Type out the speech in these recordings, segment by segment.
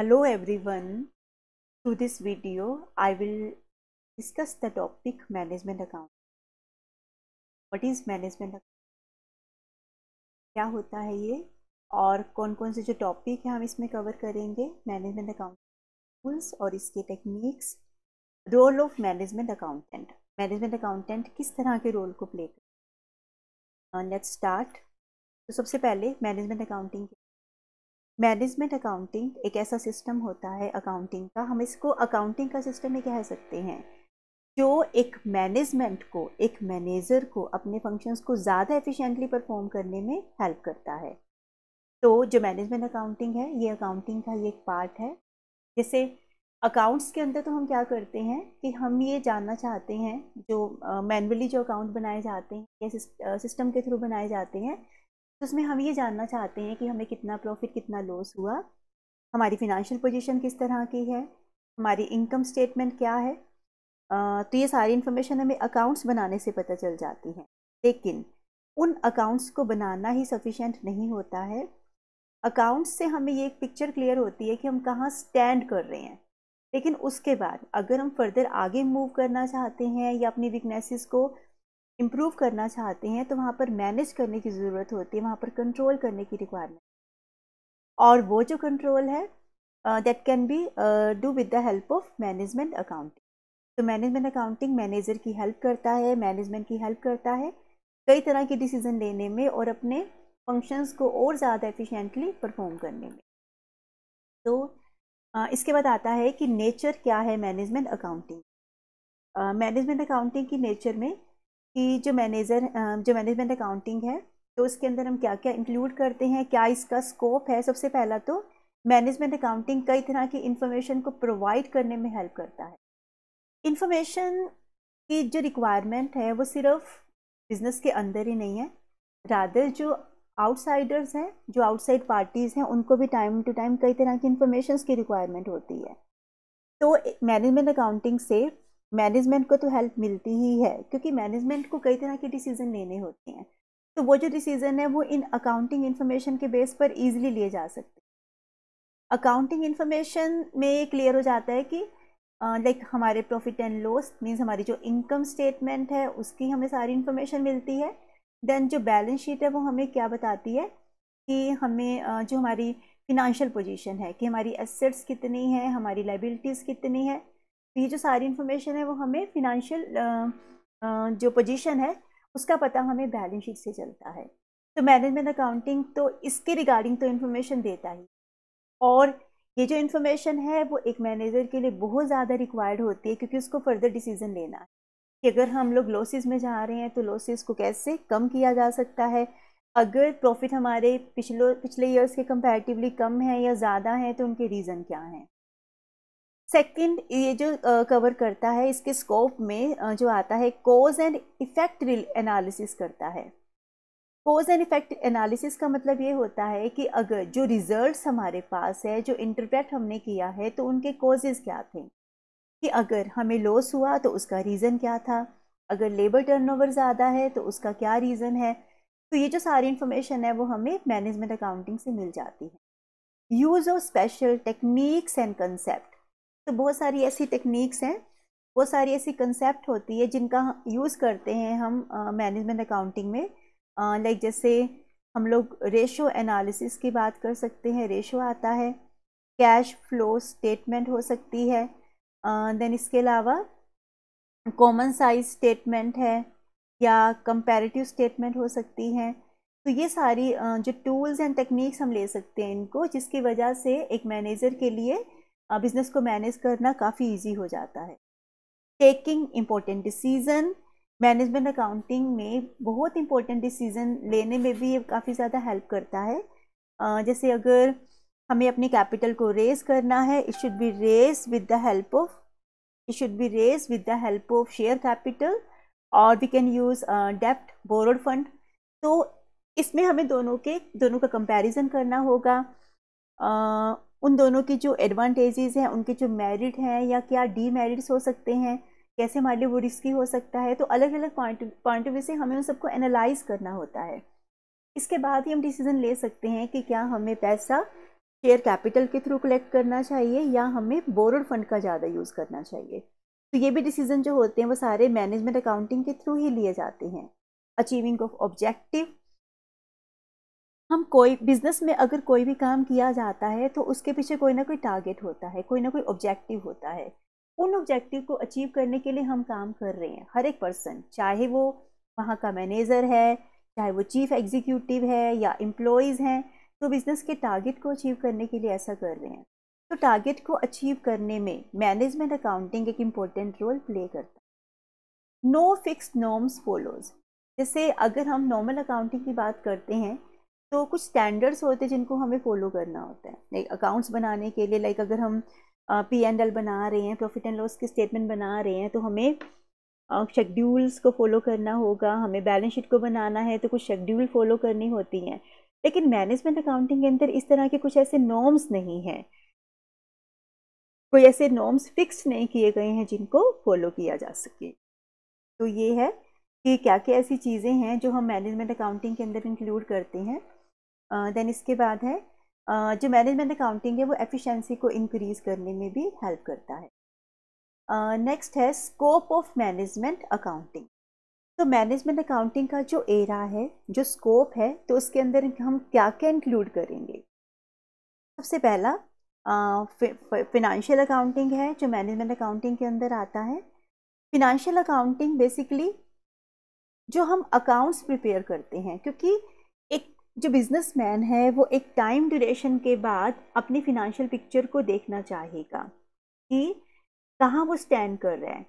Hello every to this video I will discuss the topic management account what is management account क्या होता है ये और कौन कौन से जो टॉपिक है हम इसमें कवर करेंगे मैनेजमेंट अकाउंट रूल्स और इसके techniques role of management accountant management accountant किस तरह के रोल को प्ले कर लेट्स uh, स्टार्ट तो सबसे पहले मैनेजमेंट अकाउंटिंग के मैनेजमेंट अकाउंटिंग एक ऐसा सिस्टम होता है अकाउंटिंग का हम इसको अकाउंटिंग का सिस्टम ही कह सकते हैं जो एक मैनेजमेंट को एक मैनेजर को अपने फंक्शंस को ज़्यादा एफिशिएंटली परफॉर्म करने में हेल्प करता है तो जो मैनेजमेंट अकाउंटिंग है ये अकाउंटिंग का ही एक पार्ट है जैसे अकाउंट्स के अंदर तो हम क्या करते हैं कि हम ये जानना चाहते हैं जो मैनुअली uh, जो अकाउंट बनाए जाते हैं या सिस्टम के थ्रू बनाए जाते हैं तो उसमें हम ये जानना चाहते हैं कि हमें कितना प्रॉफिट कितना लॉस हुआ हमारी फिनंशियल पोजिशन किस तरह की है हमारी इनकम स्टेटमेंट क्या है तो ये सारी इन्फॉर्मेशन हमें अकाउंट्स बनाने से पता चल जाती है लेकिन उन अकाउंट्स को बनाना ही सफिशेंट नहीं होता है अकाउंट्स से हमें ये एक पिक्चर क्लियर होती है कि हम कहाँ स्टैंड कर रहे हैं लेकिन उसके बाद अगर हम फर्दर आगे मूव करना चाहते हैं या अपनी वीकनेसेस को इम्प्रूव करना चाहते हैं तो वहाँ पर मैनेज करने की ज़रूरत होती है वहाँ पर कंट्रोल करने की रिक्वायरमेंट और वो जो कंट्रोल है that can be do with the help of management accounting तो मैनेजमेंट अकाउंटिंग मैनेजर की हेल्प करता है मैनेजमेंट की हेल्प करता है कई तरह के डिसीज़न लेने में और अपने फंक्शंस को और ज़्यादा एफिशिएंटली परफॉर्म करने में तो इसके बाद आता है कि नेचर क्या है मैनेजमेंट अकाउंटिंग मैनेजमेंट अकाउंटिंग की नेचर में कि जो मैनेजर जो मैनेजमेंट अकाउंटिंग है तो उसके अंदर हम क्या क्या इंक्लूड करते हैं क्या इसका स्कोप है सबसे पहला तो मैनेजमेंट अकाउंटिंग कई तरह की इंफॉर्मेशन को प्रोवाइड करने में हेल्प करता है इन्फॉर्मेशन की जो रिक्वायरमेंट है वो सिर्फ बिज़नेस के अंदर ही नहीं है रादर जो आउटसाइडर्स हैं जो आउटसाइड पार्टीज़ हैं उनको भी टाइम टू टाइम कई तरह की इंफॉर्मेशन की रिक्वायरमेंट होती है तो मैनेजमेंट अकाउंटिंग से मैनेजमेंट को तो हेल्प मिलती ही है क्योंकि मैनेजमेंट को कई तरह के डिसीज़न लेने होते हैं तो वो जो डिसीज़न है वो इन अकाउंटिंग इन्फॉर्मेशन के बेस पर ईजिली लिए जा सकते हैं अकाउंटिंग इन्फॉर्मेशन में ये क्लियर हो जाता है कि लाइक uh, like हमारे प्रॉफिट एंड लॉस मीन्स हमारी जो इनकम स्टेटमेंट है उसकी हमें सारी इन्फॉर्मेशन मिलती है देन जो बैलेंस शीट है वो हमें क्या बताती है कि हमें uh, जो हमारी फिनंशियल पोजीशन है कि हमारी एसेट्स कितनी है हमारी लाइबिलिटीज़ कितनी है तो ये जो सारी इन्फॉर्मेशन है वो हमें फिनंशियल जो पोजीशन है उसका पता हमें बैलेंस शीट से चलता है तो मैनेजमेंट अकाउंटिंग तो इसके रिगार्डिंग तो इन्फॉर्मेशन देता ही और ये जो इन्फॉर्मेशन है वो एक मैनेजर के लिए बहुत ज़्यादा रिक्वायर्ड होती है क्योंकि उसको फर्दर डिसीजन लेना है कि अगर हम लोग लॉसेस में जा रहे हैं तो लॉसेस को कैसे कम किया जा सकता है अगर प्रॉफिट हमारे पिछले पिछले ईयर्स के कंपैरेटिवली कम है या ज़्यादा है तो उनके रीज़न क्या हैं सेकंड ये जो कवर करता है इसके स्कोप में जो आता है कोज एंड इफेक्ट एनालिसिस करता है कोज एंड इफेक्ट एनालिसिस का मतलब ये होता है कि अगर जो रिजल्ट्स हमारे पास है जो इंटरप्रेट हमने किया है तो उनके कोजेज़ क्या थे कि अगर हमें लॉस हुआ तो उसका रीज़न क्या था अगर लेबर टर्नओवर ज़्यादा है तो उसका क्या रीज़न है तो ये जो सारी इन्फॉर्मेशन है वो हमें मैनेजमेंट अकाउंटिंग से मिल जाती है use of special techniques and concept तो बहुत सारी ऐसी टेक्निक्स हैं बहुत सारी ऐसी कंसेप्ट होती है जिनका यूज़ करते हैं हम मैनेजमेंट अकाउंटिंग में लाइक जैसे हम लोग रेशो एनालिसिस की बात कर सकते हैं रेशो आता है कैश फ्लो स्टेटमेंट हो सकती है देन इसके अलावा कॉमन साइज स्टेटमेंट है या कंपैरेटिव स्टेटमेंट हो सकती है तो ये सारी जो टूल्स एंड टेक्निक्स हम ले सकते हैं इनको जिसकी वजह से एक मैनेजर के लिए बिज़नेस को मैनेज करना काफ़ी इजी हो जाता है taking important decision management accounting में बहुत इंपॉर्टेंट डिसीज़न लेने में भी ये काफ़ी ज़्यादा हेल्प करता है जैसे अगर हमें अपने कैपिटल को रेज करना है it should be raise with the help of it should be raise with the help of share capital और वी कैन यूज़ डेप्ट बोरोड फंड तो इसमें हमें दोनों के दोनों का कंपैरिजन करना होगा उन दोनों की जो एडवांटेजेस हैं उनके जो मेरिट हैं या क्या डीमेरिट्स हो सकते हैं कैसे हमारे लिए वो रिस्की हो सकता है तो अलग अलग पॉइंट पॉइंट ऑफ व्यू से हमें उन सबको एनालाइज करना होता है इसके बाद ही हम डिसीज़न ले सकते हैं कि क्या हमें पैसा शेयर कैपिटल के थ्रू कलेक्ट करना चाहिए या हमें बोरड फंड का ज़्यादा यूज़ करना चाहिए तो ये भी डिसीज़न जो होते हैं वो सारे मैनेजमेंट अकाउंटिंग के थ्रू ही लिए जाते हैं अचीविंग ऑफ ऑब्जेक्टिव हम कोई बिज़नेस में अगर कोई भी काम किया जाता है तो उसके पीछे कोई ना कोई टारगेट होता है कोई ना कोई ऑब्जेक्टिव होता है उन ऑब्जेक्टिव को अचीव करने के लिए हम काम कर रहे हैं हर एक पर्सन चाहे वो वहाँ का मैनेजर है चाहे वो चीफ एग्जीक्यूटिव है या एम्प्लॉयज़ हैं तो बिज़नेस के टारगेट को अचीव करने के लिए ऐसा कर रहे हैं तो टारगेट को अचीव करने में मैनेजमेंट अकाउंटिंग एक इम्पोर्टेंट रोल प्ले करता है नो फिक्स नॉर्म्स फॉलोज जैसे अगर हम नॉर्मल अकाउंटिंग की बात करते हैं तो कुछ स्टैंडर्ड्स होते हैं जिनको हमें फॉलो करना होता है लाइक अकाउंट्स बनाने के लिए लाइक अगर हम पी एंड एल बना रहे हैं प्रॉफिट एंड लॉस के स्टेटमेंट बना रहे हैं तो हमें शेड्यूल्स को फॉलो करना होगा हमें बैलेंस शीट को बनाना है तो कुछ शेड्यूल फॉलो करनी होती हैं लेकिन मैनेजमेंट अकाउंटिंग के अंदर इस तरह के कुछ ऐसे नॉर्म्स नहीं हैं कोई ऐसे नॉर्म्स फिक्स नहीं किए गए हैं जिनको फॉलो किया जा सके तो ये है कि क्या क्या ऐसी चीज़ें हैं जो हम मैनेजमेंट अकाउंटिंग के अंदर इंक्लूड करते हैं देन इसके बाद है जो मैनेजमेंट अकाउंटिंग है वो एफिशिएंसी को इंक्रीज़ करने में भी हेल्प करता है नेक्स्ट है स्कोप ऑफ मैनेजमेंट अकाउंटिंग तो मैनेजमेंट अकाउंटिंग का जो एरा है जो स्कोप है तो उसके अंदर हम क्या क्या इंक्लूड करेंगे सबसे पहला फिनंशियल अकाउंटिंग है जो मैनेजमेंट अकाउंटिंग के अंदर आता है फिनंशियल अकाउंटिंग बेसिकली जो हम अकाउंट्स प्रिपेयर करते हैं क्योंकि जो बिजनेसमैन है वो एक टाइम ड्यूरेशन के बाद अपनी फिनंशियल पिक्चर को देखना चाहेगा कि कहाँ वो स्टैंड कर रहा है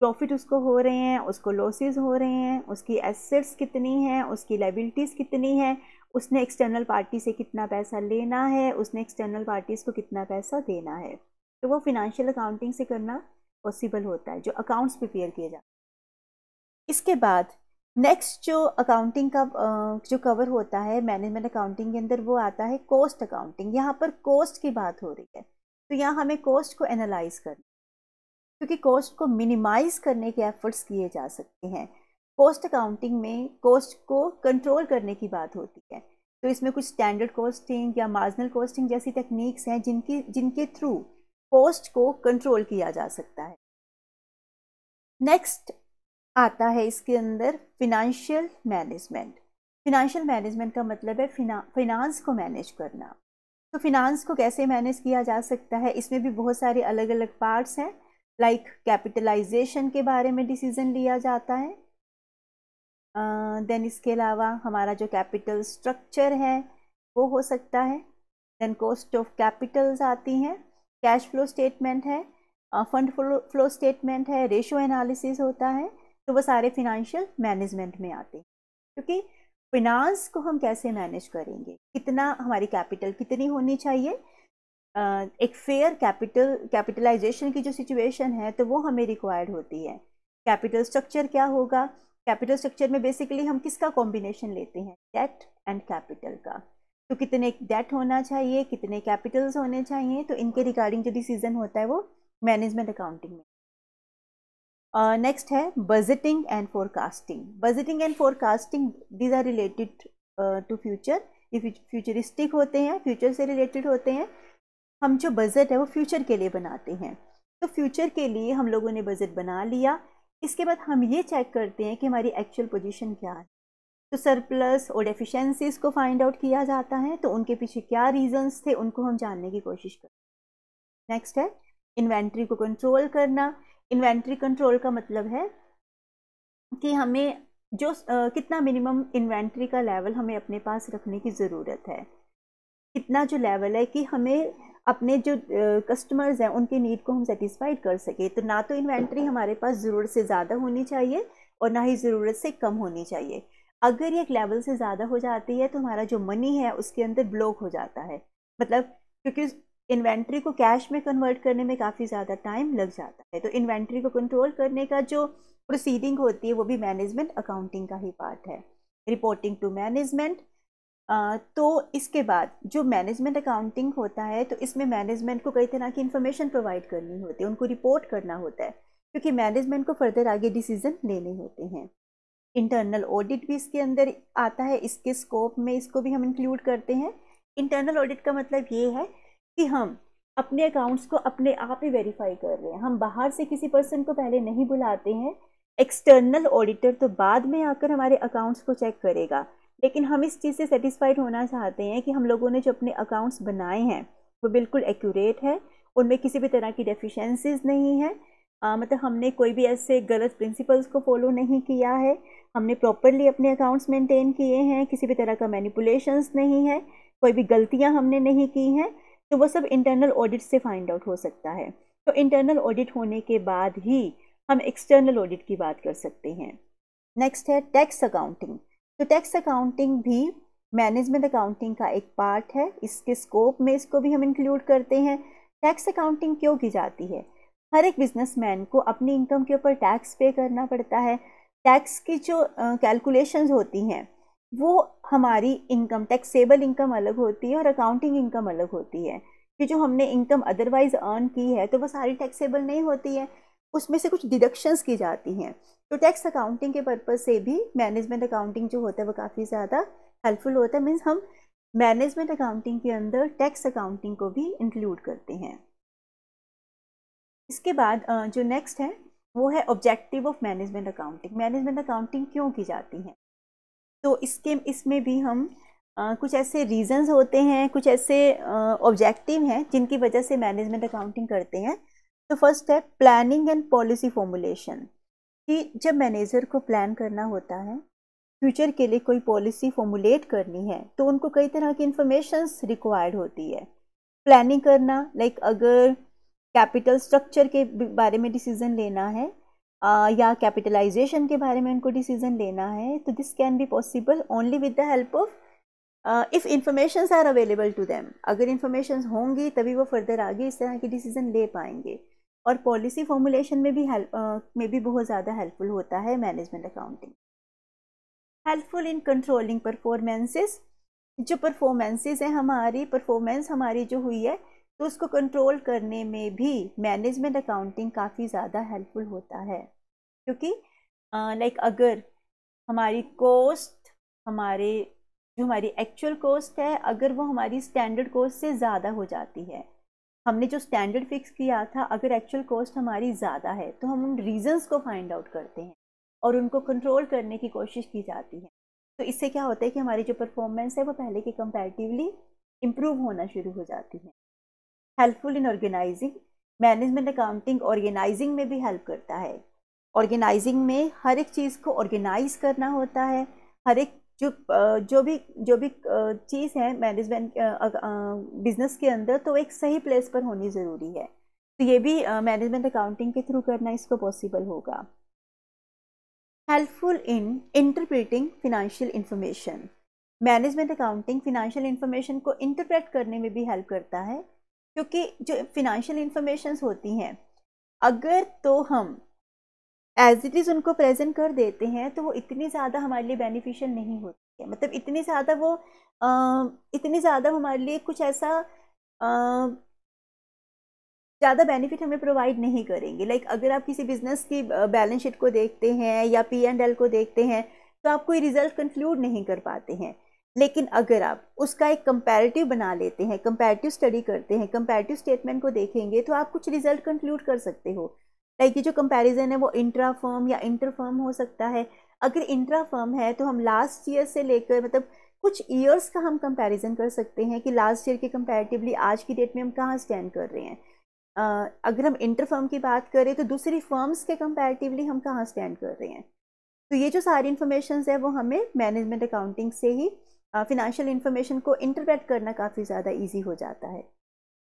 प्रॉफिट उसको हो रहे हैं उसको लॉसेस हो रहे हैं उसकी एसेट्स कितनी हैं उसकी लाइबिलिटीज़ कितनी हैं उसने एक्सटर्नल पार्टी से कितना पैसा लेना है उसने एक्सटर्नल पार्टीज़ को कितना पैसा देना है तो वो फिनंशियल अकाउंटिंग से करना पॉसिबल होता है जो अकाउंट्स प्रिपेयर किए जाते हैं इसके बाद नेक्स्ट जो अकाउंटिंग का जो कवर होता है मैनेजमेंट अकाउंटिंग के अंदर वो आता है कॉस्ट अकाउंटिंग यहाँ पर कॉस्ट की बात हो रही है तो यहाँ हमें कॉस्ट को एनालाइज करना क्योंकि कॉस्ट को मिनिमाइज करने के एफर्ट्स किए जा सकते हैं कॉस्ट अकाउंटिंग में कॉस्ट को कंट्रोल करने की बात होती है तो इसमें कुछ स्टैंडर्ड कॉस्टिंग या मार्जिनल कॉस्टिंग जैसी टेक्निक्स हैं जिनकी जिनके थ्रू कॉस्ट को कंट्रोल किया जा सकता है नेक्स्ट आता है इसके अंदर फिनंशियल मैनेजमेंट फिनंशियल मैनेजमेंट का मतलब है फिना फिनांस को मैनेज करना तो फिनांस को कैसे मैनेज किया जा सकता है इसमें भी बहुत सारे अलग अलग पार्ट्स हैं लाइक कैपिटलाइजेशन के बारे में डिसीज़न लिया जाता है देन uh, इसके अलावा हमारा जो कैपिटल स्ट्रक्चर है वो हो सकता है देन कॉस्ट ऑफ कैपिटल्स आती हैं कैश फ्लो स्टेटमेंट है फंड फ्लो स्टेटमेंट है रेशो एनालिसिस होता है तो वो सारे फिनेंशियल मैनेजमेंट में आते हैं क्योंकि फिनांस को हम कैसे मैनेज करेंगे कितना हमारी कैपिटल कितनी होनी चाहिए एक फेयर कैपिटल कैपिटलाइजेशन की जो सिचुएशन है तो वो हमें रिक्वायर्ड होती है कैपिटल स्ट्रक्चर क्या होगा कैपिटल स्ट्रक्चर में बेसिकली हम किसका कॉम्बिनेशन लेते हैं डेट एंड कैपिटल का तो कितने डेट होना चाहिए कितने कैपिटल्स होने चाहिए तो इनके रिगार्डिंग जो डिसीजन होता है वो मैनेजमेंट अकाउंटिंग में नेक्स्ट uh, है budgeting and forecasting budgeting and forecasting these are related to future ये फ्यूचरिस्टिक होते हैं फ्यूचर से रिलेटेड होते हैं हम जो बजट है वो फ्यूचर के लिए बनाते हैं तो फ्यूचर के लिए हम लोगों ने बजट बना लिया इसके बाद हम ये चेक करते हैं कि हमारी एक्चुअल पोजीशन क्या है तो सरप्लस और डेफिशिएंसीज को फाइंड आउट किया जाता है तो उनके पीछे क्या रीजंस थे उनको हम जानने की कोशिश करते हैं नेक्स्ट है इन्वेंट्री को कंट्रोल करना इन्वेंट्री कंट्रोल का मतलब है कि हमें जो आ, कितना मिनिमम इन्वेंट्री का लेवल हमें अपने पास रखने की ज़रूरत है कितना जो लेवल है कि हमें अपने जो कस्टमर्स हैं उनके नीड को हम सेटिस्फाइड कर सके तो ना तो इन्वेंट्री हमारे पास ज़रूरत से ज़्यादा होनी चाहिए और ना ही ज़रूरत से कम होनी चाहिए अगर ये एक लेवल से ज़्यादा हो जाती है तो हमारा जो मनी है उसके अंदर ब्लॉक हो जाता है मतलब क्योंकि इन्वेंट्री को कैश में कन्वर्ट करने में काफ़ी ज़्यादा टाइम लग जाता है तो इन्वेंट्री को कंट्रोल करने का जो प्रोसीडिंग होती है वो भी मैनेजमेंट अकाउंटिंग का ही पार्ट है रिपोर्टिंग टू मैनेजमेंट तो इसके बाद जो मैनेजमेंट अकाउंटिंग होता है तो इसमें मैनेजमेंट को कई तरह की इन्फॉर्मेशन प्रोवाइड करनी होती है उनको रिपोर्ट करना होता है क्योंकि मैनेजमेंट को फर्दर आगे डिसीजन लेने होते हैं इंटरनल ऑडिट भी इसके अंदर आता है इसके स्कोप में इसको भी हम इंक्लूड करते हैं इंटरनल ऑडिट का मतलब ये है कि हम अपने अकाउंट्स को अपने आप ही वेरीफाई कर रहे हैं हम बाहर से किसी पर्सन को पहले नहीं बुलाते हैं एक्सटर्नल ऑडिटर तो बाद में आकर हमारे अकाउंट्स को चेक करेगा लेकिन हम इस चीज़ से सेटिस्फाइड होना चाहते हैं कि हम लोगों ने जो अपने अकाउंट्स बनाए हैं वो बिल्कुल एक्यूरेट है उनमें किसी भी तरह की डेफिशेंसीज नहीं है आ, मतलब हमने कोई भी ऐसे गलत प्रिंसिपल्स को फॉलो नहीं किया है हमने प्रॉपरली अपने अकाउंट्स मेंटेन किए हैं किसी भी तरह का मैनिपुलेशंस नहीं है कोई भी गलतियां हमने नहीं की हैं तो वो सब इंटरनल ऑडिट से फाइंड आउट हो सकता है तो इंटरनल ऑडिट होने के बाद ही हम एक्सटर्नल ऑडिट की बात कर सकते हैं नेक्स्ट है टैक्स अकाउंटिंग तो टैक्स अकाउंटिंग भी मैनेजमेंट अकाउंटिंग का एक पार्ट है इसके स्कोप में इसको भी हम इंक्लूड करते हैं टैक्स अकाउंटिंग क्यों की जाती है हर एक बिजनेसमैन को अपनी इनकम के ऊपर टैक्स पे करना पड़ता है टैक्स की जो कैलकुलेशंस uh, होती हैं वो हमारी इनकम टैक्सेबल इनकम अलग होती है और अकाउंटिंग इनकम अलग होती है कि जो हमने इनकम अदरवाइज अर्न की है तो वो सारी टैक्सेबल नहीं होती है उसमें से कुछ डिडक्शंस की जाती हैं तो टैक्स अकाउंटिंग के पर्पज़ से भी मैनेजमेंट अकाउंटिंग जो होता है वो काफ़ी ज़्यादा हेल्पफुल होता है मीन्स हम मैनेजमेंट अकाउंटिंग के अंदर टैक्स अकाउंटिंग को भी इंक्लूड करते हैं इसके बाद जो नेक्स्ट है वो है objective of management accounting management accounting क्यों की जाती है तो इसके इसमें भी हम आ, कुछ ऐसे रीजंस होते हैं कुछ ऐसे ऑब्जेक्टिव हैं जिनकी वजह से मैनेजमेंट अकाउंटिंग करते हैं तो फर्स्ट है प्लानिंग एंड पॉलिसी फॉर्मुलेशन कि जब मैनेजर को प्लान करना होता है फ्यूचर के लिए कोई पॉलिसी फॉर्मुलेट करनी है तो उनको कई तरह की इंफॉर्मेशंस रिक्वायर्ड होती है प्लानिंग करना लाइक like अगर कैपिटल स्ट्रक्चर के बारे में डिसीज़न लेना है या कैपिटलाइजेशन के बारे में उनको डिसीजन लेना है तो this can be possible only with the help of if information are available to them अगर इंफॉर्मेशन होंगी तभी वो फर्दर आगे इस तरह के डिसीजन ले पाएंगे और पॉलिसी फॉर्मुलेशन में भी हेल्प में भी बहुत ज़्यादा हेल्पफुल होता है management accounting helpful in controlling performances जो परफॉर्मेंसेस हैं हमारी परफॉर्मेंस हमारी जो हुई है तो उसको कंट्रोल करने में भी मैनेजमेंट अकाउंटिंग काफ़ी ज़्यादा हेल्पफुल होता है क्योंकि लाइक uh, like अगर हमारी कॉस्ट हमारे जो हमारी एक्चुअल कॉस्ट है अगर वो हमारी स्टैंडर्ड कॉस्ट से ज़्यादा हो जाती है हमने जो स्टैंडर्ड फिक्स किया था अगर एक्चुअल कॉस्ट हमारी ज़्यादा है तो हम उन रीज़न्स को फाइंड आउट करते हैं और उनको कंट्रोल करने की कोशिश की जाती है तो इससे क्या होता है कि हमारी जो परफॉर्मेंस है वो पहले के कंपेरेटिवली इम्प्रूव होना शुरू हो जाती है helpful in organizing management accounting organizing में भी हेल्प करता है ऑर्गेनाइजिंग में हर एक चीज़ को ऑर्गेनाइज करना होता है हर एक जो जो भी जो भी चीज़ है मैनेजमेंट बिजनेस के अंदर तो एक सही प्लेस पर होनी ज़रूरी है तो ये भी मैनेजमेंट अकाउंटिंग के थ्रू करना इसको पॉसिबल होगा helpful in interpreting financial information management accounting financial information को इंटरप्रेट करने में भी हेल्प करता है क्योंकि जो फिनंशियल इंफॉर्मेशन होती हैं अगर तो हम एज इट इज़ उनको प्रेजेंट कर देते हैं तो वो इतनी ज़्यादा हमारे लिए बेनिफिशियल नहीं होती है मतलब इतनी ज़्यादा वो आ, इतनी ज़्यादा हमारे लिए कुछ ऐसा ज़्यादा बेनिफिट हमें प्रोवाइड नहीं करेंगे लाइक like, अगर आप किसी बिज़नेस की बैलेंस शीट को देखते हैं या पी एंड एल को देखते हैं तो आप कोई रिजल्ट कंक्लूड नहीं कर पाते हैं लेकिन अगर आप उसका एक कंपैरेटिव बना लेते हैं कंपैरेटिव स्टडी करते हैं कंपैरेटिव स्टेटमेंट को देखेंगे तो आप कुछ रिजल्ट कंक्लूड कर सकते हो लाइक ये जो कंपैरिजन है वो इंट्रा फर्म या इंटर फर्म हो सकता है अगर इंट्रा फर्म है तो हम लास्ट ईयर से लेकर मतलब कुछ ईयर्स का हम कंपैरिजन कर सकते हैं कि लास्ट ईयर के कंपैरेटिवली आज की डेट में हम कहाँ स्टैंड कर रहे हैं uh, अगर हम इंटर फर्म की बात करें तो दूसरी फर्म्स के कंपैरेटिवली हम कहाँ स्टैंड कर रहे हैं तो ये जो सारी इन्फॉर्मेशन है वो हमें मैनेजमेंट अकाउंटिंग से ही फिनंशियल इन्फॉर्मेशन को इंटरप्रेट करना काफ़ी ज़्यादा ईजी हो जाता है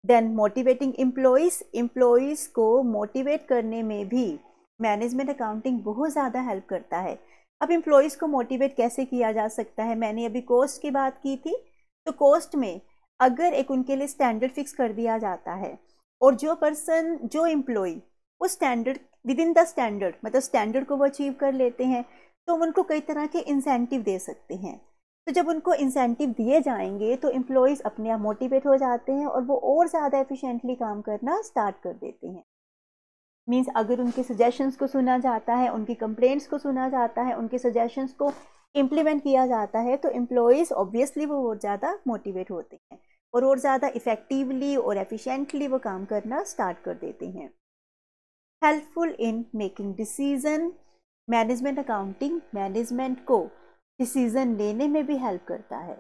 देन मोटिवेटिंग एम्प्लॉयज़ एम्प्लॉयज़ को मोटिवेट करने में भी मैनेजमेंट अकाउंटिंग बहुत ज़्यादा हेल्प करता है अब एम्प्लॉयज़ को मोटिवेट कैसे किया जा सकता है मैंने अभी कॉस्ट की बात की थी तो कॉस्ट में अगर एक उनके लिए स्टैंडर्ड फिक्स कर दिया जाता है और जो पर्सन जो एम्प्लॉय उस standard within the standard मतलब स्टैंडर्ड को वो अचीव कर लेते हैं तो उनको कई तरह के इंसेंटिव दे सकते हैं तो जब उनको इंसेंटिव दिए जाएंगे तो एम्प्लॉयज़ अपने आप मोटिवेट हो जाते हैं और वो और ज़्यादा एफिशिएंटली काम करना स्टार्ट कर देते हैं मीन्स अगर उनके सजेशंस को सुना जाता है उनकी कंप्लेंट्स को सुना जाता है उनके सजेशंस को इम्प्लीमेंट किया जाता है तो एम्प्लॉयज़ ऑब्वियसली वो और ज़्यादा मोटिवेट होते हैं और और ज़्यादा इफ़ेक्टिवली और एफिशेंटली वो काम करना स्टार्ट कर देते हैं helpful in making decision management accounting management को डिसीज़न लेने में भी हेल्प करता है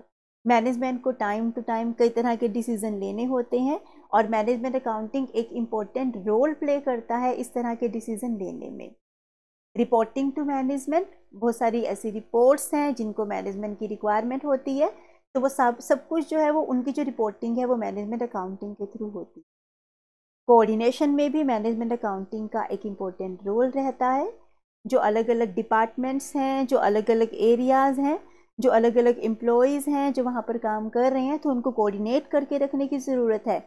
मैनेजमेंट को टाइम टू टाइम कई तरह के डिसीज़न लेने होते हैं और मैनेजमेंट अकाउंटिंग एक इम्पॉर्टेंट रोल प्ले करता है इस तरह के डिसीज़न लेने में रिपोर्टिंग टू मैनेजमेंट बहुत सारी ऐसी रिपोर्ट्स हैं जिनको मैनेजमेंट की रिक्वायरमेंट होती है तो वो सब सब कुछ जो है वो उनकी जो रिपोर्टिंग है वो मैनेजमेंट अकाउंटिंग के थ्रू होती है कोऑर्डिनेशन में भी मैनेजमेंट अकाउंटिंग का एक इम्पॉर्टेंट रोल रहता है जो अलग अलग डिपार्टमेंट्स हैं जो अलग अलग एरियाज़ हैं जो अलग अलग एम्प्लॉयज़ हैं जो वहाँ पर काम कर रहे हैं तो उनको कोऑर्डिनेट करके रखने की ज़रूरत है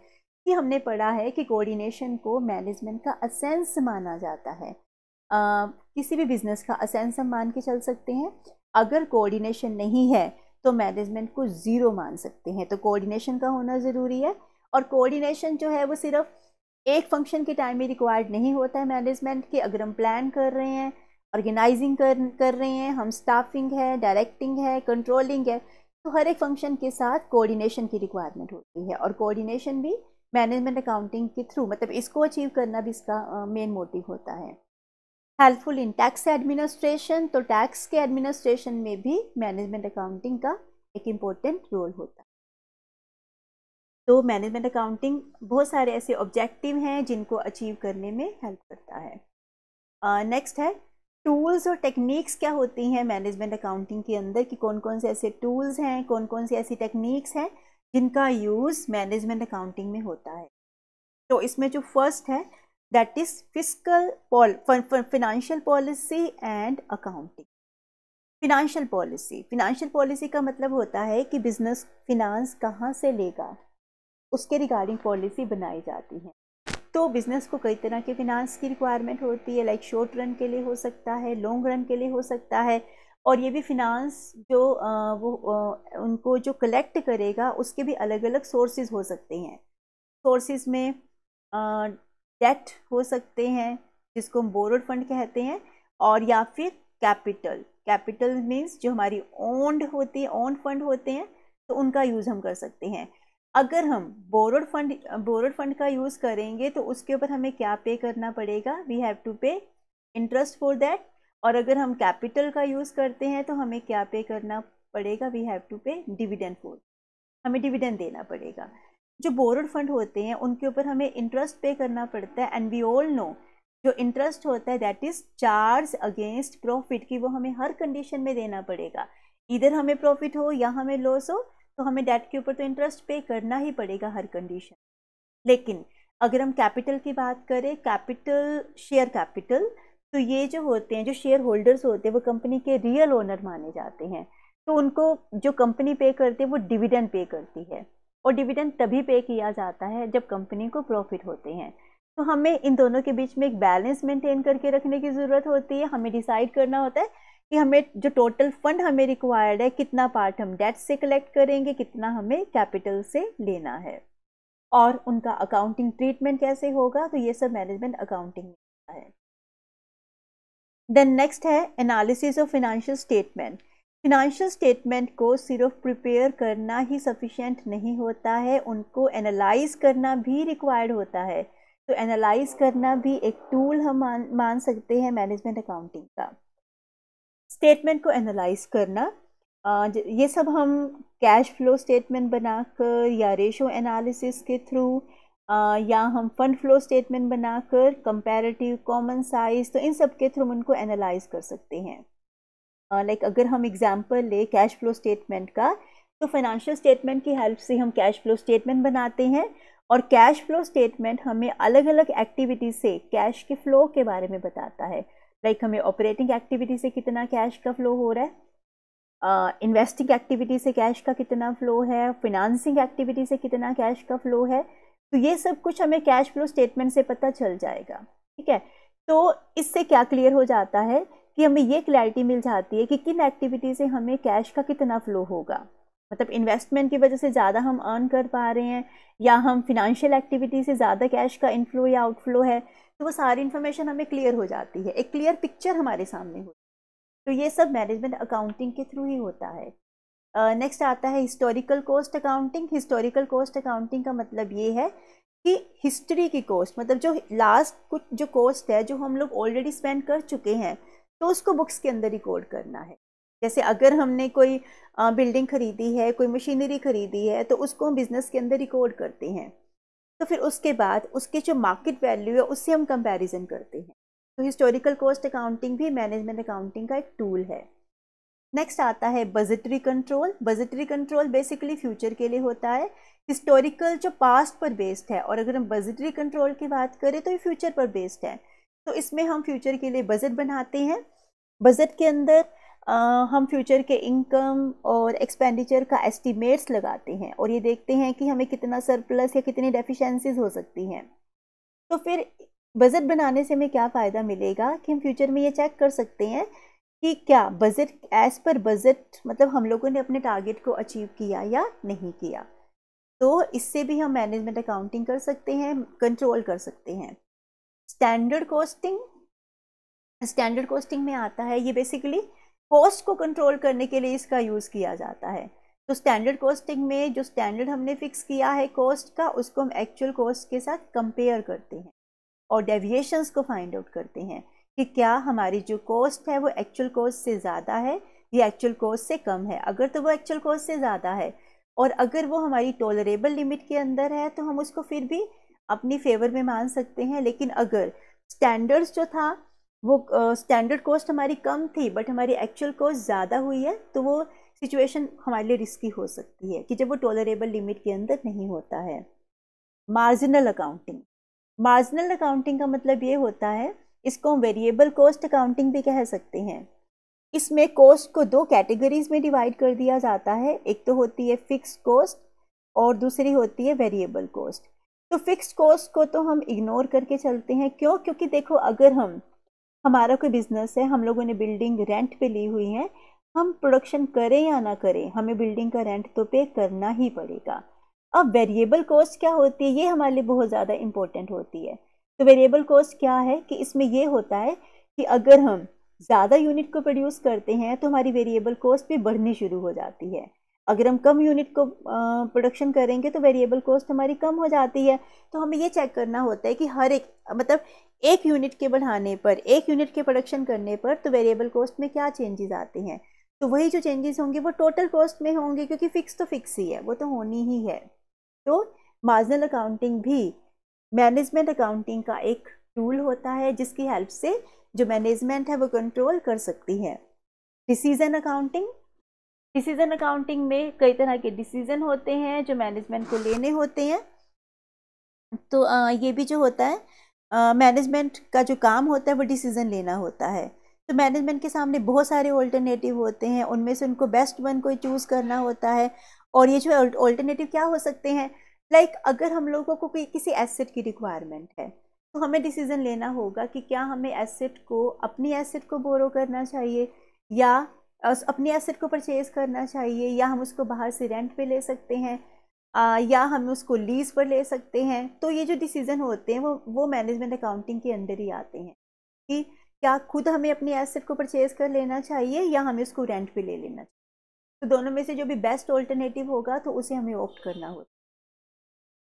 कि हमने पढ़ा है कि कोऑर्डिनेशन को मैनेजमेंट का असेंस माना जाता है आ, किसी भी बिज़नेस का असेंस हम मान के चल सकते हैं अगर कोऑर्डिनेशन नहीं है तो मैनेजमेंट को ज़ीरो मान सकते हैं तो कोऑर्डिनेशन का होना ज़रूरी है और कोऑर्डिनेशन जो है वो सिर्फ एक फंक्शन के टाइम में रिक्वायर्ड नहीं होता है मैनेजमेंट के अगर हम प्लान कर रहे हैं ऑर्गेनाइजिंग कर कर रहे हैं हम स्टाफिंग है डायरेक्टिंग है कंट्रोलिंग है तो हर एक फंक्शन के साथ कोऑर्डिनेशन की रिक्वायरमेंट होती है और कोऑर्डिनेशन भी मैनेजमेंट अकाउंटिंग के थ्रू मतलब इसको अचीव करना भी इसका मेन मोटिव होता है हेल्पफुल इन टैक्स एडमिनिस्ट्रेशन तो टैक्स के एडमिनिस्ट्रेशन में भी मैनेजमेंट अकाउंटिंग का एक इम्पोर्टेंट रोल होता है तो मैनेजमेंट अकाउंटिंग बहुत सारे ऐसे ऑब्जेक्टिव हैं जिनको अचीव करने में हेल्प करता है नेक्स्ट uh, है टूल्स और टेक्निक्स क्या होती हैं मैनेजमेंट अकाउंटिंग के अंदर कि कौन कौन से ऐसे टूल्स हैं कौन कौन सी ऐसी टेक्निक्स हैं जिनका यूज़ मैनेजमेंट अकाउंटिंग में होता है तो इसमें जो फर्स्ट है that is physical financial policy and accounting financial policy financial policy का मतलब होता है कि बिजनेस फिनांस कहाँ से लेगा उसके रिगार्डिंग पॉलिसी बनाई जाती है तो बिज़नेस को कई तरह के फिनांस की रिक्वायरमेंट होती है लाइक शॉर्ट रन के लिए हो सकता है लॉन्ग रन के लिए हो सकता है और ये भी फिनांस जो आ, वो आ, उनको जो कलेक्ट करेगा उसके भी अलग अलग सोर्सेज हो सकते हैं सोर्सेज में डेट हो सकते हैं जिसको हम बोरड फंड कहते हैं और या फिर कैपिटल कैपिटल मीन्स जो हमारी ओन्ड होती है ओन फंड होते हैं तो उनका यूज़ हम कर सकते हैं अगर हम बोरोड फंड बोरोड फंड का यूज़ करेंगे तो उसके ऊपर हमें क्या पे करना पड़ेगा we have to pay interest for that और अगर हम कैपिटल का यूज़ करते हैं तो हमें क्या पे करना पड़ेगा we have to pay dividend for हमें डिविडेंड देना पड़ेगा जो बोरोड फंड होते हैं उनके ऊपर हमें इंटरेस्ट पे करना पड़ता है एंड वी ऑल नो जो इंटरेस्ट होता है that is charge against profit की वो हमें हर कंडीशन में देना पड़ेगा इधर हमें प्रॉफिट हो या हमें लॉस हो तो हमें डेट के ऊपर तो इंटरेस्ट पे करना ही पड़ेगा हर कंडीशन लेकिन अगर हम कैपिटल की बात करें कैपिटल शेयर कैपिटल तो ये जो होते हैं जो शेयर होल्डर्स होते हैं वो कंपनी के रियल ओनर माने जाते हैं तो उनको जो कंपनी पे करती है वो डिविडेंड पे करती है और डिविडेंड तभी पे किया जाता है जब कंपनी को प्रॉफिट होते हैं तो हमें इन दोनों के बीच में एक बैलेंस मेंटेन करके रखने की ज़रूरत होती है हमें डिसाइड करना होता है कि हमें जो टोटल फंड हमें रिक्वायर्ड है कितना पार्ट हम डेट से कलेक्ट करेंगे कितना हमें कैपिटल से लेना है और उनका अकाउंटिंग ट्रीटमेंट कैसे होगा तो ये सब मैनेजमेंट अकाउंटिंग है देन नेक्स्ट है analysis of financial statement financial statement को सिर्फ प्रिपेयर करना ही सफिशेंट नहीं होता है उनको एनालाइज करना भी रिक्वायर्ड होता है तो एनालाइज करना भी एक टूल हम मान मान सकते हैं मैनेजमेंट अकाउंटिंग का स्टेटमेंट को एनालाइज करना ये सब हम कैश फ्लो स्टेटमेंट बनाकर या रेशो एनालिसिस के थ्रू या हम फंड फ्लो स्टेटमेंट बनाकर कंपैरेटिव कॉमन साइज तो इन सब के थ्रू उनको एनालाइज कर सकते हैं लाइक अगर हम एग्जांपल ले कैश फ्लो स्टेटमेंट का तो फाइनेंशियल स्टेटमेंट की हेल्प से हम कैश फ्लो स्टेटमेंट बनाते हैं और कैश फ्लो स्टेटमेंट हमें अलग अलग एक्टिविटी से कैश के फ्लो के बारे में बताता है लाइक like हमें ऑपरेटिंग एक्टिविटी से कितना कैश का फ्लो हो रहा है इन्वेस्टिंग uh, एक्टिविटी से कैश का कितना फ्लो है फिनांसिंग एक्टिविटी से कितना कैश का फ्लो है तो ये सब कुछ हमें कैश फ्लो स्टेटमेंट से पता चल जाएगा ठीक है तो इससे क्या क्लियर हो जाता है कि हमें ये क्लैरिटी मिल जाती है कि किन एक्टिविटी से हमें कैश का कितना फ्लो होगा मतलब इन्वेस्टमेंट की वजह से ज़्यादा हम अर्न कर पा रहे हैं या हम फिनंशियल एक्टिविटी से ज़्यादा कैश का इनफ्लो या आउटफ्लो है तो वो सारी इन्फॉर्मेशन हमें क्लियर हो जाती है एक क्लियर पिक्चर हमारे सामने होती है तो ये सब मैनेजमेंट अकाउंटिंग के थ्रू ही होता है नेक्स्ट uh, आता है historical cost accounting historical cost accounting का मतलब ये है कि हिस्ट्री की कॉस्ट मतलब जो लास्ट कुछ जो कॉस्ट है जो हम लोग ऑलरेडी स्पेंड कर चुके हैं तो उसको बुक्स के अंदर रिकॉर्ड करना है जैसे अगर हमने कोई बिल्डिंग ख़रीदी है कोई मशीनरी ख़रीदी है तो उसको हम बिज़नेस के अंदर रिकॉर्ड करते हैं तो फिर उसके बाद उसके जो मार्केट वैल्यू है उससे हम कंपैरिजन करते हैं तो हिस्टोरिकल कॉस्ट अकाउंटिंग भी मैनेजमेंट अकाउंटिंग का एक टूल है नेक्स्ट आता है budgetary control budgetary control basically future के लिए होता है हिस्टोरिकल जो पास्ट पर बेस्ड है और अगर हम बजटरी कंट्रोल की बात करें तो ये फ्यूचर पर बेस्ड है तो इसमें हम फ्यूचर के लिए बजट बनाते हैं बजट के अंदर हम फ्यूचर के इनकम और एक्सपेंडिचर का एस्टिमेट्स लगाते हैं और ये देखते हैं कि हमें कितना सरप्लस या कितनी डेफिशिएंसीज हो सकती हैं तो फिर बजट बनाने से हमें क्या फ़ायदा मिलेगा कि हम फ्यूचर में ये चेक कर सकते हैं कि क्या बजट एज़ पर बजट मतलब हम लोगों ने अपने टारगेट को अचीव किया या नहीं किया तो इससे भी हम मैनेजमेंट अकाउंटिंग कर सकते हैं कंट्रोल कर सकते हैं स्टैंडर्ड कॉस्टिंग स्टैंडर्ड कॉस्टिंग में आता है ये बेसिकली कॉस्ट को कंट्रोल करने के लिए इसका यूज़ किया जाता है तो स्टैंडर्ड कॉस्टिंग में जो स्टैंडर्ड हमने फिक्स किया है कॉस्ट का उसको हम एक्चुअल कॉस्ट के साथ कंपेयर करते हैं और डेविएशंस को फाइंड आउट करते हैं कि क्या हमारी जो कॉस्ट है वो एक्चुअल कॉस्ट से ज़्यादा है या एक्चुअल कॉस्ट से कम है अगर तो वो एक्चुअल कॉस्ट से ज़्यादा है और अगर वो हमारी टॉलरेबल लिमिट के अंदर है तो हम उसको फिर भी अपनी फेवर में मान सकते हैं लेकिन अगर स्टैंडर्ड्स जो था वो स्टैंडर्ड uh, कॉस्ट हमारी कम थी बट हमारी एक्चुअल कॉस्ट ज़्यादा हुई है तो वो सिचुएशन हमारे लिए रिस्की हो सकती है कि जब वो टॉलरेबल लिमिट के अंदर नहीं होता है मार्जिनल अकाउंटिंग मार्जिनल अकाउंटिंग का मतलब ये होता है इसको हम वेरिएबल कॉस्ट अकाउंटिंग भी कह सकते हैं इसमें कॉस्ट को दो कैटेगरीज में डिवाइड कर दिया जाता है एक तो होती है फिक्स कॉस्ट और दूसरी होती है वेरिएबल कॉस्ट तो फिक्स कॉस्ट को तो हम इग्नोर करके चलते हैं क्यों क्योंकि देखो अगर हम हमारा कोई बिजनेस है हम लोगों ने बिल्डिंग रेंट पे ली हुई है हम प्रोडक्शन करें या ना करें हमें बिल्डिंग का रेंट तो पे करना ही पड़ेगा अब वेरिएबल कॉस्ट क्या होती है ये हमारे लिए बहुत ज़्यादा इम्पोर्टेंट होती है तो वेरिएबल कॉस्ट क्या है कि इसमें ये होता है कि अगर हम ज़्यादा यूनिट को प्रोड्यूस करते हैं तो हमारी वेरिएबल कॉस्ट भी बढ़नी शुरू हो जाती है अगर हम कम यूनिट को प्रोडक्शन करेंगे तो वेरिएबल कॉस्ट हमारी कम हो जाती है तो हमें ये चेक करना होता है कि हर एक मतलब एक यूनिट के बढ़ाने पर एक यूनिट के प्रोडक्शन करने पर तो वेरिएबल कॉस्ट में क्या चेंजेस आते हैं तो वही जो चेंजेस होंगे वो टोटल कॉस्ट में होंगे क्योंकि फ़िक्स तो फिक्स ही है वो तो होनी ही है तो मार्जिनल अकाउंटिंग भी मैनेजमेंट अकाउंटिंग का एक टूल होता है जिसकी हेल्प से जो मैनेजमेंट है वो कंट्रोल कर सकती है डिसीजन अकाउंटिंग डिसीजन अकाउंटिंग में कई तरह के डिसीजन होते हैं जो मैनेजमेंट को लेने होते हैं तो आ, ये भी जो होता है मैनेजमेंट का जो काम होता है वो डिसीजन लेना होता है तो मैनेजमेंट के सामने बहुत सारे ऑल्टरनेटिव होते हैं उनमें से उनको बेस्ट वन को चूज़ करना होता है और ये जो है ऑल्टरनेटिव क्या हो सकते हैं लाइक like, अगर हम लोगों को कोई किसी एसेट की रिक्वायरमेंट है तो हमें डिसीज़न लेना होगा कि क्या हमें एसेट को अपनी एसेट को बोरो करना चाहिए या अपने एसेट को परचेज करना चाहिए या हम उसको बाहर से रेंट पे ले सकते हैं आ, या हम उसको लीज पर ले सकते हैं तो ये जो डिसीज़न होते हैं वो वो मैनेजमेंट अकाउंटिंग के अंदर ही आते हैं कि क्या खुद हमें अपने एसेट को परचेज कर लेना चाहिए या हमें उसको रेंट पे ले लेना चाहिए तो दोनों में से जो भी बेस्ट ऑल्टरनेटिव होगा तो उसे हमें ऑप्ट करना है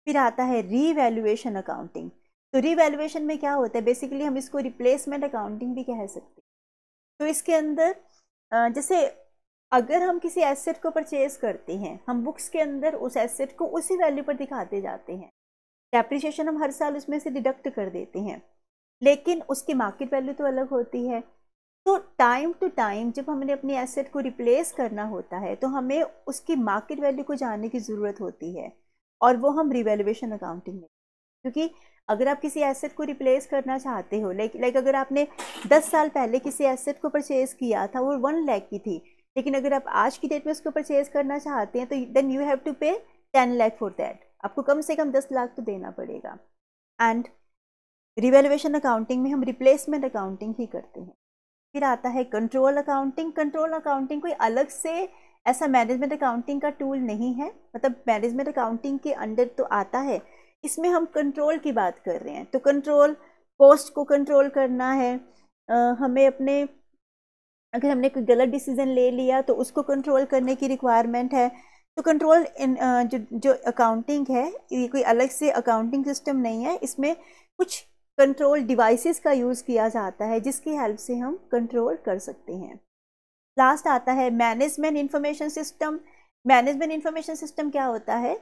फिर आता है रीवैल्यूएशन अकाउंटिंग तो रीवैल्यूएशन में क्या होता है बेसिकली हम इसको रिप्लेसमेंट अकाउंटिंग भी कह सकते हैं तो इसके अंदर जैसे अगर हम किसी एसेट को परचेज करते हैं हम बुक्स के अंदर उस एसेट को उसी वैल्यू पर दिखाते जाते हैं डेप्रिशिएशन हम हर साल उसमें से डिडक्ट कर देते हैं लेकिन उसकी मार्केट वैल्यू तो अलग होती है तो टाइम टू टाइम जब हमने अपनी एसेट को रिप्लेस करना होता है तो हमें उसकी मार्केट वैल्यू को जानने की ज़रूरत होती है और वो हम रिवेल्यूशन अकाउंटिंग में क्योंकि अगर आप किसी एसेट को रिप्लेस करना चाहते हो लाइक लाइक अगर आपने दस साल पहले किसी एसेट को परचेज़ किया था वो वन लैख की थी लेकिन अगर आप आज की डेट में उसको परचेज़ करना चाहते हैं तो then you have to pay ten lakh for that आपको कम से कम दस लाख तो देना पड़ेगा एंड रिवेलुएशन अकाउंटिंग में हम रिप्लेसमेंट अकाउंटिंग ही करते हैं फिर आता है कंट्रोल अकाउंटिंग कंट्रोल अकाउंटिंग कोई अलग से ऐसा मैनेजमेंट अकाउंटिंग का टूल नहीं है मतलब मैनेजमेंट अकाउंटिंग के अंडर तो आता है इसमें हम कंट्रोल की बात कर रहे हैं तो कंट्रोल कॉस्ट को कंट्रोल करना है आ, हमें अपने अगर हमने कोई गलत डिसीज़न ले लिया तो उसको कंट्रोल करने की रिक्वायरमेंट है तो कंट्रोल इन जो जो अकाउंटिंग है ये कोई अलग से अकाउंटिंग सिस्टम नहीं है इसमें कुछ कंट्रोल डिवाइसेस का यूज़ किया जाता है जिसकी हेल्प से हम कंट्रोल कर सकते हैं लास्ट आता है management information system management information system क्या होता है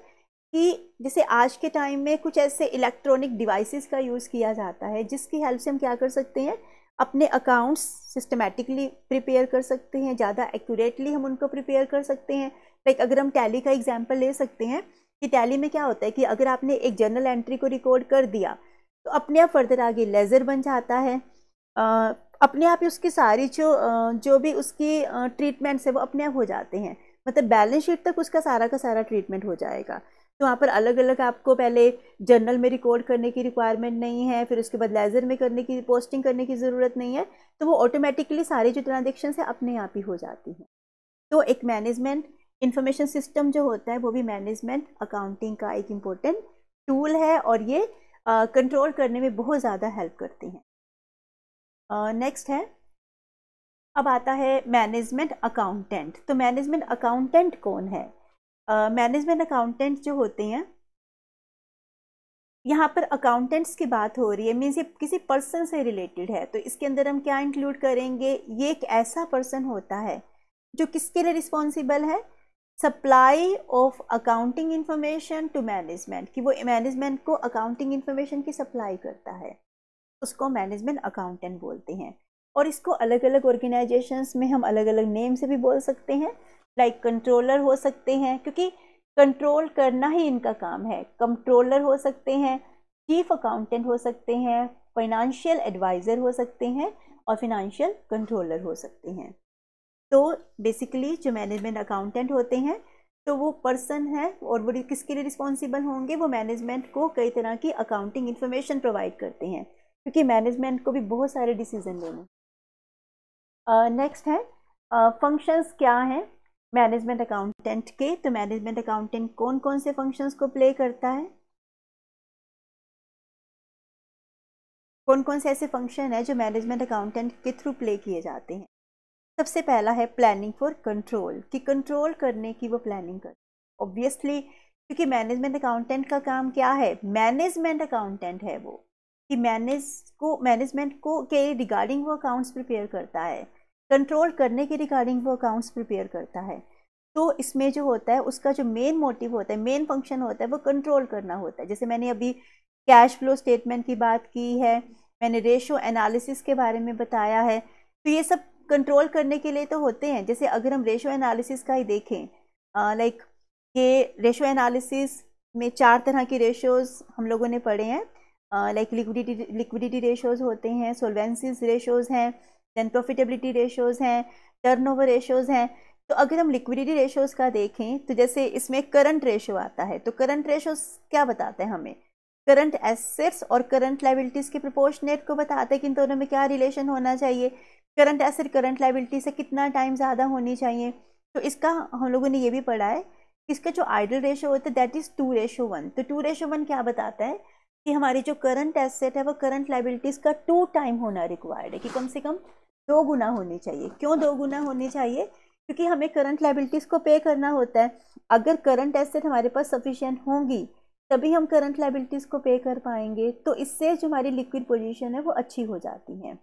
कि जैसे आज के टाइम में कुछ ऐसे इलेक्ट्रॉनिक डिवाइसेस का यूज़ किया जाता है जिसकी हेल्प से हम क्या कर सकते हैं अपने अकाउंट्स सिस्टमेटिकली प्रिपेयर कर सकते हैं ज़्यादा एक्यूरेटली हम उनको प्रिपेयर कर सकते हैं लाइक अगर हम टैली का एग्जाम्पल ले सकते हैं कि टैली में क्या होता है कि अगर आपने एक जर्नल एंट्री को रिकॉर्ड कर दिया तो अपने आप फर्दर आगे लेज़र बन जाता है आ, अपने आप ही उसकी सारी जो जो भी उसकी ट्रीटमेंट्स है वो अपने आप हो जाते हैं मतलब बैलेंस शीट तक उसका सारा का सारा ट्रीटमेंट हो जाएगा तो वहाँ पर अलग अलग आपको पहले जर्नल में रिकॉर्ड करने की रिक्वायरमेंट नहीं है फिर उसके बाद लेज़र में करने की पोस्टिंग करने की ज़रूरत नहीं है तो वो ऑटोमेटिकली सारी जो ट्रांजेक्शन है अपने आप ही हो जाती हैं तो एक मैनेजमेंट इन्फॉर्मेशन सिस्टम जो होता है वो भी मैनेजमेंट अकाउंटिंग का एक इम्पोर्टेंट टूल है और ये कंट्रोल uh, करने में बहुत ज़्यादा हेल्प करते हैं नेक्स्ट uh, है अब आता है मैनेजमेंट अकाउंटेंट तो मैनेजमेंट अकाउंटेंट कौन है मैनेजमेंट अकाउंटेंट जो होते हैं यहाँ पर अकाउंटेंट्स की बात हो रही है मीन्स ये किसी पर्सन से रिलेटेड है तो इसके अंदर हम क्या इंक्लूड करेंगे ये एक ऐसा पर्सन होता है जो किसके लिए रिस्पॉन्सिबल है supply of accounting information to management कि वो मैनेजमेंट को अकाउंटिंग इन्फॉर्मेशन की सप्लाई करता है उसको मैनेजमेंट अकाउंटेंट बोलते हैं और इसको अलग अलग ऑर्गेनाइजेशंस में हम अलग अलग नेम से भी बोल सकते हैं लाइक like कंट्रोलर हो सकते हैं क्योंकि कंट्रोल करना ही इनका काम है कंट्रोलर हो सकते हैं चीफ अकाउंटेंट हो सकते हैं फाइनेंशियल एडवाइज़र हो सकते हैं और फिनंशियल कंट्रोलर हो सकते हैं तो बेसिकली जो मैनेजमेंट अकाउंटेंट होते हैं तो वो पर्सन है और वो किसके लिए रिस्पॉन्सिबल होंगे वो मैनेजमेंट को कई तरह की अकाउंटिंग इन्फॉर्मेशन प्रोवाइड करते हैं क्योंकि मैनेजमेंट को भी बहुत सारे डिसीजन लेने नेक्स्ट uh, है फंक्शंस uh, क्या हैं मैनेजमेंट अकाउंटेंट के तो मैनेजमेंट अकाउंटेंट कौन कौन से फंक्शंस को प्ले करता है कौन कौन से ऐसे फंक्शन है जो मैनेजमेंट अकाउंटेंट के थ्रू प्ले किए जाते हैं सबसे पहला है प्लानिंग फॉर कंट्रोल कि कंट्रोल करने की वो प्लानिंग कर ऑब्वियसली क्योंकि मैनेजमेंट अकाउंटेंट का काम क्या है मैनेजमेंट अकाउंटेंट है वो कि मैनेज को मैनेजमेंट को के रिगार्डिंग वो अकाउंट्स प्रिपेयर करता है कंट्रोल करने के रिगार्डिंग वो अकाउंट्स प्रिपेयर करता है तो इसमें जो होता है उसका जो मेन मोटिव होता है मेन फंक्शन होता है वो कंट्रोल करना होता है जैसे मैंने अभी कैश फ्लो स्टेटमेंट की बात की है मैंने रेशो एनालिसिस के बारे में बताया है तो ये सब कंट्रोल करने के लिए तो होते हैं जैसे अगर हम रेशो एनालिसिस का ही देखें लाइक ये रेशो एनालिसिस में चार तरह के रेशोज़ हम लोगों ने पढ़े हैं लाइक लिक्विडिटी लिक्विडिटी रेशोज़ होते हैं सोलवेंसीज रेशोज़ हैं देन प्रॉफिटेबिलिटी रेशोज़ हैं टर्नओवर रेशोज़ हैं तो अगर हम लिक्विडिटी रेशोज़ का देखें तो जैसे इसमें करंट रेशो आता है तो करंट रेशोज़ क्या बताते हैं हमें करंट एसेट्स और करंट लाइबिलिटीज़ के प्रोपोर्शनेट को बताते हैं कि इन दोनों में क्या रिलेशन होना चाहिए करंट एसेट करंट लाइबिलिटी से कितना टाइम ज़्यादा होनी चाहिए तो इसका हम लोगों ने ये भी पढ़ा है इसका जो आइडल रेशो होता है that is two ratio one तो टू रेशो वन क्या बताता है कि हमारी जो करंट एसेट है वो करंट लाइबिलिटीज़ का टू टाइम होना रिक्वायर्ड है कि कम से कम दो गुना होनी चाहिए क्यों दो गुना होने चाहिए क्योंकि हमें करंट लाइबिलिटीज़ को पे करना होता है अगर करंट एसेट हमारे पास सफिशेंट होंगी तभी हम करंट लाइबिलिटीज़ को पे कर पाएंगे तो इससे जो हमारी लिक्विड पोजीशन है वो अच्छी हो जाती है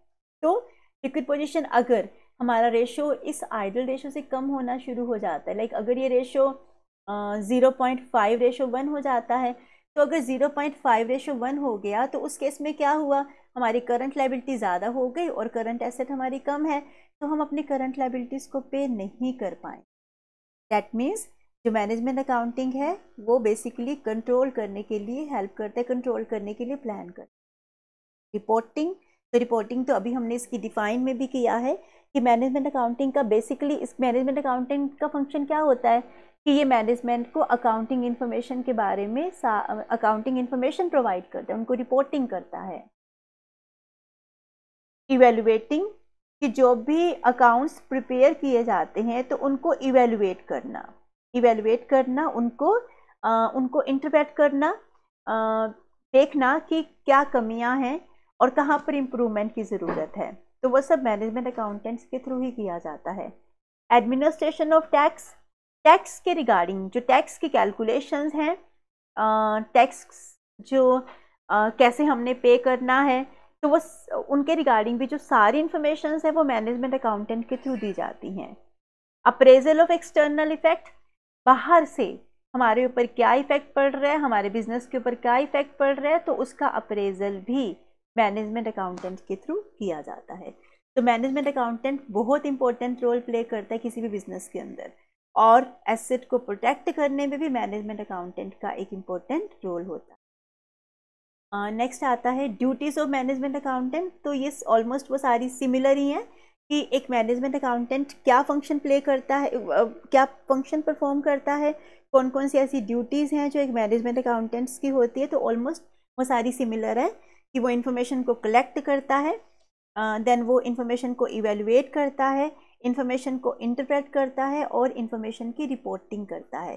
तो लिक्विड पोजीशन अगर हमारा रेशो इस आइडल रेशो से कम होना शुरू हो जाता है लाइक अगर ये ratio zero point five ratio one हो जाता है तो अगर zero point five ratio one हो गया तो उस केस में क्या हुआ हमारी करंट लाइबिलिटी ज़्यादा हो गई और करंट एसेट हमारी कम है तो हम अपनी करंट लाइबिलिटीज़ को पे नहीं कर पाए दैट मीन्स जो मैनेजमेंट अकाउंटिंग है वो बेसिकली कंट्रोल करने के लिए हेल्प करता है कंट्रोल करने के लिए प्लान करता रिपोर्टिंग तो रिपोर्टिंग तो अभी हमने इसकी डिफाइन में भी किया है कि मैनेजमेंट अकाउंटिंग का बेसिकली इस मैनेजमेंट अकाउंटिंग का फंक्शन क्या होता है कि ये मैनेजमेंट को अकाउंटिंग इन्फॉर्मेशन के बारे में अकाउंटिंग इन्फॉर्मेशन प्रोवाइड करता है उनको रिपोर्टिंग करता है इवेलुएटिंग कि जो भी अकाउंट्स प्रिपेयर किए जाते हैं तो उनको इवेलुएट करना इवेलुएट करना उनको आ, उनको इंटरप्रेट करना आ, देखना कि क्या कमियां हैं और कहाँ पर इम्प्रूवमेंट की ज़रूरत है तो वह सब मैनेजमेंट अकाउंटेंट्स के थ्रू ही किया जाता है एडमिनिस्ट्रेशन ऑफ टैक्स टैक्स के रिगार्डिंग जो टैक्स के कैलकुलेशंस हैं टैक्स जो आ, कैसे हमने पे करना है तो वो उनके रिगार्डिंग भी जो सारी इन्फॉर्मेशन है वो मैनेजमेंट अकाउंटेंट के थ्रू दी जाती हैं अप्रेजल ऑफ एक्सटर्नल इफेक्ट बाहर से हमारे ऊपर क्या इफेक्ट पड़ रहा है हमारे बिजनेस के ऊपर क्या इफेक्ट पड़ रहा है तो उसका अप्रेजल भी मैनेजमेंट अकाउंटेंट के थ्रू किया जाता है तो मैनेजमेंट अकाउंटेंट बहुत इंपॉर्टेंट रोल प्ले करता है किसी भी बिजनेस के अंदर और एसेट को प्रोटेक्ट करने में भी मैनेजमेंट अकाउंटेंट का एक इम्पोर्टेंट रोल होता है नेक्स्ट आता है ड्यूटीज़ ऑफ मैनेजमेंट अकाउंटेंट तो ये ऑलमोस्ट वो सारी सिमिलर ही हैं कि एक मैनेजमेंट अकाउंटेंट क्या फंक्शन प्ले करता है क्या फंक्शन परफॉर्म करता है कौन कौन सी ऐसी ड्यूटीज़ हैं जो एक मैनेजमेंट अकाउंटेंट्स की होती है तो ऑलमोस्ट वो सारी सिमिलर है कि वो इन्फॉर्मेशन को कलेक्ट करता है देन uh, वो इन्फॉर्मेशन को इवेलुएट करता है इन्फॉर्मेशन को इंटरप्रेट करता है और इन्फॉर्मेशन की रिपोर्टिंग करता है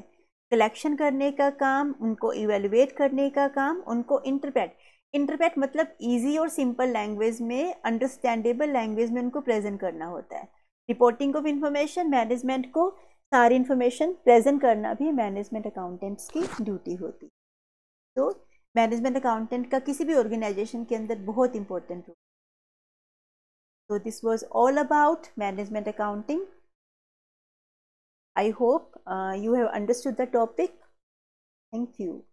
कलेक्शन करने का काम उनको इवेलुएट करने का काम उनको इंटरप्रेट इंटरप्रेट मतलब इजी और सिंपल लैंग्वेज में अंडरस्टैंडेबल लैंग्वेज में उनको प्रेजेंट करना होता है रिपोर्टिंग ऑफ इंफॉर्मेशन मैनेजमेंट को सारी इन्फॉर्मेशन प्रेजेंट करना भी मैनेजमेंट अकाउंटेंट्स की ड्यूटी होती तो मैनेजमेंट अकाउंटेंट का किसी भी ऑर्गेनाइजेशन के अंदर बहुत important role So this was all about management accounting. I hope uh, you have understood the topic. Thank you.